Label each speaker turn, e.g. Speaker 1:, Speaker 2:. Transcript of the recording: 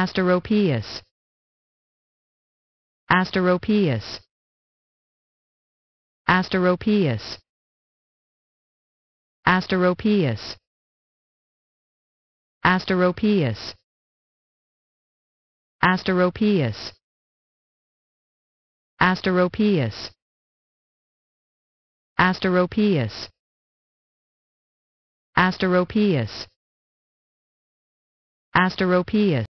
Speaker 1: Asteropeus Asteropeus Asteropeus Asteropeus Asteropeus Asteropeus Asteropeus Asteropeus Asteropeus Asteropeus